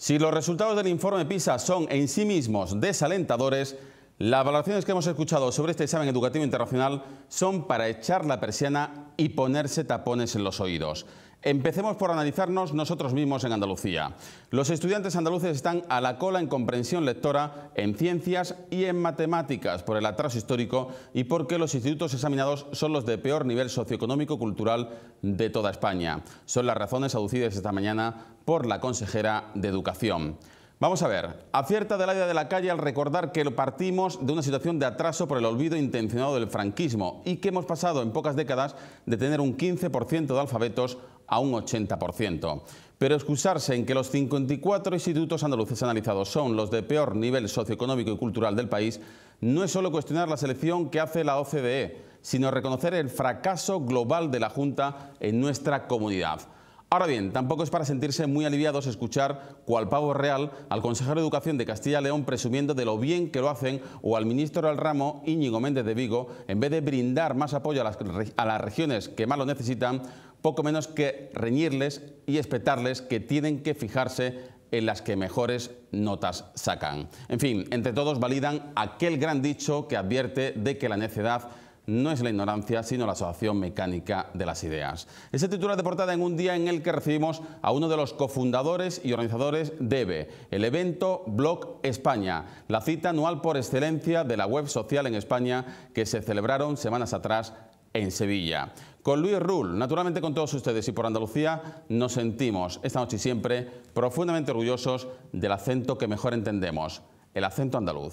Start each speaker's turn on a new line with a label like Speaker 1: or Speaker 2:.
Speaker 1: Si los resultados del informe PISA son en sí mismos desalentadores, las valoraciones que hemos escuchado sobre este examen educativo internacional son para echar la persiana y ponerse tapones en los oídos. Empecemos por analizarnos nosotros mismos en Andalucía. Los estudiantes andaluces están a la cola en comprensión lectora, en ciencias y en matemáticas por el atraso histórico y porque los institutos examinados son los de peor nivel socioeconómico-cultural de toda España. Son las razones aducidas esta mañana por la consejera de Educación. Vamos a ver, acierta área de la Calle al recordar que partimos de una situación de atraso por el olvido intencionado del franquismo y que hemos pasado en pocas décadas de tener un 15% de alfabetos a un 80%. Pero excusarse en que los 54 institutos andaluces analizados son los de peor nivel socioeconómico y cultural del país no es solo cuestionar la selección que hace la OCDE, sino reconocer el fracaso global de la Junta en nuestra comunidad. Ahora bien, tampoco es para sentirse muy aliviados escuchar, cual pavo real, al consejero de Educación de Castilla y León presumiendo de lo bien que lo hacen o al ministro del ramo, Íñigo Méndez de Vigo, en vez de brindar más apoyo a las, regiones que más lo necesitan, poco menos que reñirles y espetarles que tienen que fijarse en las que mejores notas sacan. En fin, entre todos validan aquel gran dicho que advierte de que la necedad no es la ignorancia, sino la asociación mecánica de las ideas. Ese titular de portada en un día en el que recibimos a uno de los cofundadores y organizadores de e e, el evento Blog España, la cita anual por excelencia de la web social en España que se celebraron semanas atrás en Sevilla. Con Luis Rull, naturalmente con todos ustedes y por Andalucía, nos sentimos esta noche y siempre profundamente orgullosos del acento que mejor entendemos, el acento andaluz.